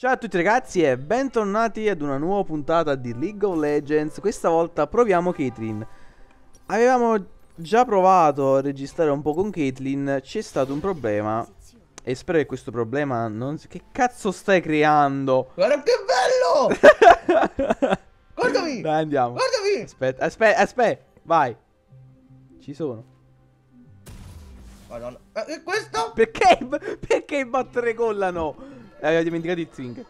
Ciao a tutti ragazzi e bentornati ad una nuova puntata di League of Legends Questa volta proviamo Caitlyn Avevamo già provato a registrare un po' con Caitlyn C'è stato un problema E spero che questo problema non... si... Che cazzo stai creando? Guarda che bello! Guardami! Dai andiamo Guardami! Aspetta, aspetta, aspetta Vai Ci sono Madonna E eh, questo? Perché? Perché i colla no? E eh, aveva dimenticato i Zing.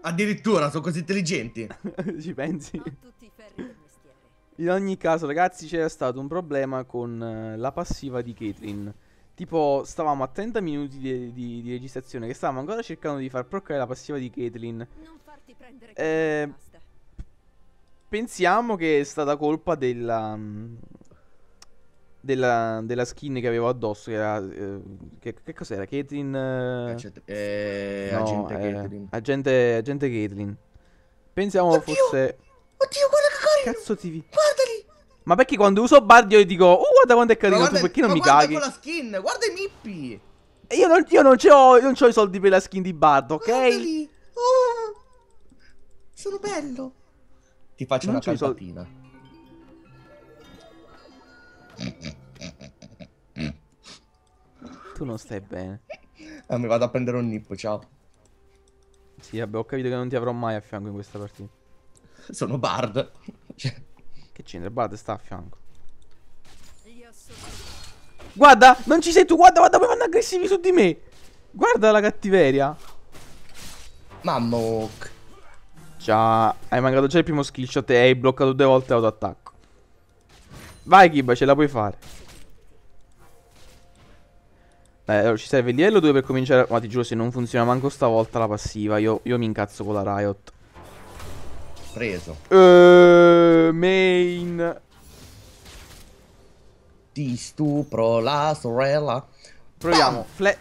Addirittura, sono così intelligenti. Ci pensi? In ogni caso, ragazzi, c'era stato un problema con eh, la passiva di Caitlyn. Tipo, stavamo a 30 minuti di, di, di, registrazione che stavamo ancora cercando di far proccare la passiva di Caitlyn. Eh, pensiamo che è stata colpa della, mm, della, della skin che avevo addosso, che era... Eh, che, che, cos'era? Caitlyn... Eh... Agente, eh, no, agente eh, Caitlyn. Agente, agente Caitlyn. Pensiamo Oddio! fosse... Oddio, guarda che carino! Cazzo TV. Guardali! Ma perché quando uso Bardio io dico, oh guarda quanto è carino guarda, tu, perché non mi caghi? Ma guarda con la skin, guarda i Mippi! Io non, io non ho, non ho i soldi per la skin di Bardo, ok? Guardali! Oh, sono bello! Ti faccio non una cantatina. Tu non stai bene. Ah, mi vado a prendere un nip, ciao. Sì, vabbè, ho capito che non ti avrò mai a fianco in questa partita. Sono Bard. Cioè. che c'entra? Bard sta a fianco. Guarda, non ci sei tu, guarda, guarda, poi vanno aggressivi su di me. Guarda la cattiveria. Mammo. Già, hai mancato già il primo skill shot e hai bloccato due volte l'autotacco. Vai Gibba, ce la puoi fare. Dai, allora, ci serve il livello 2 per cominciare. Ma ti giuro, se non funziona manco stavolta la passiva, io, io mi incazzo con la Riot. Preso. Eeeh, main. Ti stupro la sorella. Proviamo. Fle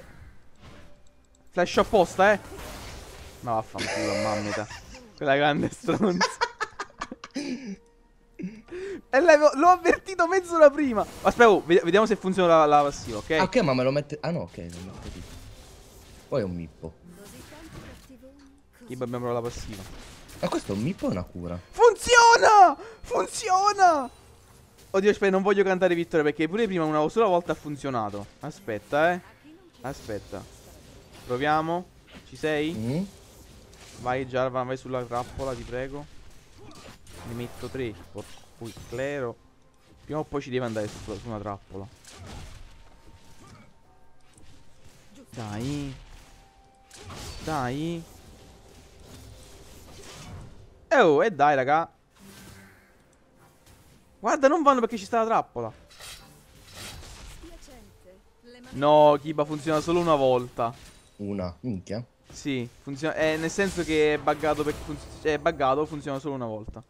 Flash apposta, eh. Ma vaffanculo, mamma mia. Quella grande stronza. L'ho avvertito mezz'ora prima. Aspetta, oh, vediamo se funziona la, la passiva, ok? Ah, ok, ma me lo mette. Ah, no, ok, non ho capito. Poi è un mippo. Io abbiamo la passiva. Ma questo è un mippo o una cura? Funziona! Funziona! Oddio, aspetta, non voglio cantare vittoria perché pure prima una sola volta ha funzionato. Aspetta, eh. Aspetta. Proviamo. Ci sei? Mm -hmm. Vai, Jarvan, vai sulla trappola, ti prego. Ne metto tre. poi clero. Prima o poi ci deve andare su, su una trappola. Dai. Dai. E eh, oh, e eh, dai, raga. Guarda, non vanno perché ci sta la trappola. No, Kiba funziona solo una volta. Una, minchia. Sì, funziona. Eh, nel senso che è buggato perché funz è buggato, funziona solo una volta.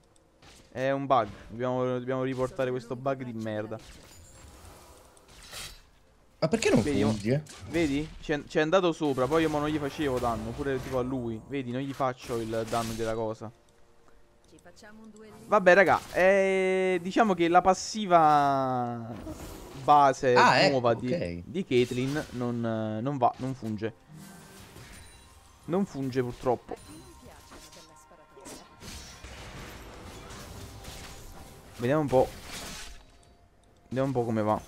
È un bug. Dobbiamo, dobbiamo riportare questo bug di merda. Ma perché non vedi, fuggi, eh? Vedi? C'è andato sopra, poi io non gli facevo danno, pure tipo a lui. Vedi, non gli faccio il danno della cosa. Vabbè, raga, eh, diciamo che la passiva base ah, ecco, nuova ecco, di, okay. di Caitlyn non, non va, non funge. Non funge purtroppo. Vediamo un po'. Vediamo un po' come va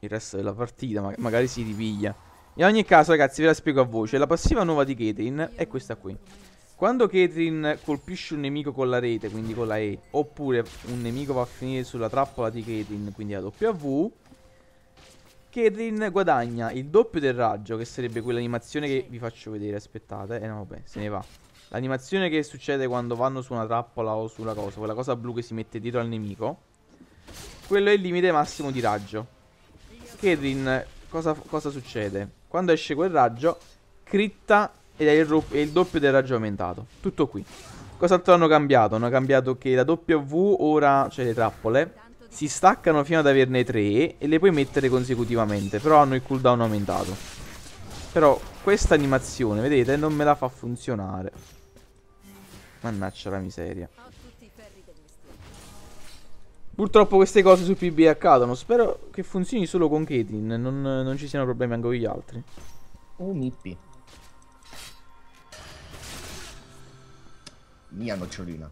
il resto della partita. Ma magari si ripiglia. In ogni caso, ragazzi, ve la spiego a voce. La passiva nuova di Ketrin è questa qui. Quando Ketrin colpisce un nemico con la rete, quindi con la E, oppure un nemico va a finire sulla trappola di Ketrin, quindi la W, Ketrin guadagna il doppio del raggio, che sarebbe quell'animazione che vi faccio vedere, aspettate, e eh, no vabbè, se ne va. L'animazione che succede quando vanno su una trappola o sulla cosa, quella cosa blu che si mette dietro al nemico. Quello è il limite massimo di raggio. Kedrin, cosa, cosa succede? Quando esce quel raggio, critta ed è il, è il doppio del raggio aumentato. Tutto qui. Cos'altro hanno cambiato? Hanno cambiato che la W ora, cioè le trappole, si staccano fino ad averne 3 e le puoi mettere consecutivamente, però hanno il cooldown aumentato. Però questa animazione, vedete, non me la fa funzionare. Mannaccia la miseria. Purtroppo queste cose su PB accadono. Spero che funzioni solo con Ketin. Non, non ci siano problemi anche con gli altri. Oh, Mippi. Mia nocciolina.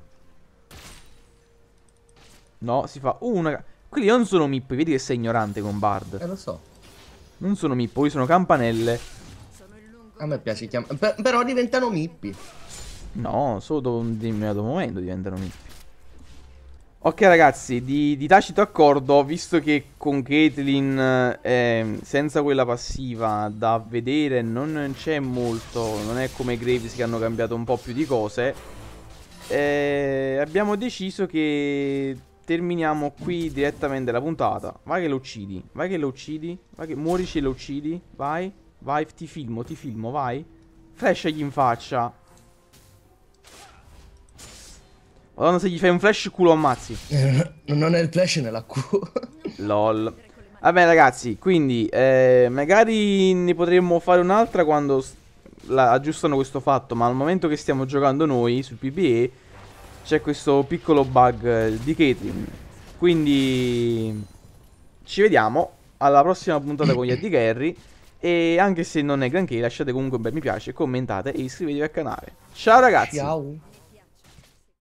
No, si fa una... Quindi non sono Mippi, vedi che sei ignorante con Bard. Eh, lo so. Non sono Mippo, io sono campanelle. A me piace chiamare. Per però diventano mippi. No, solo dopo un determinato momento diventano mippi. Ok ragazzi, di, di, tacito accordo, visto che con Caitlyn eh, senza quella passiva da vedere non c'è molto, non è come Graves che hanno cambiato un po' più di cose, eh, abbiamo deciso che terminiamo qui direttamente la puntata. Vai che lo uccidi, vai che lo uccidi, vai che muorici e lo uccidi, vai. Vai, ti filmo, ti filmo, vai. Flashagli in faccia. Madonna, se gli fai un flash, culo ammazzi. Eh, non è il flash, nella Q. LOL. Vabbè, ragazzi, quindi eh, magari ne potremmo fare un'altra quando aggiustano questo fatto. Ma al momento che stiamo giocando noi sul PBE, c'è questo piccolo bug eh, di Caitlyn. Quindi ci vediamo alla prossima puntata con gli Eddie Carry. E anche se non è granché, lasciate comunque un bel mi piace, commentate e iscrivetevi al canale. Ciao ragazzi! Ciao!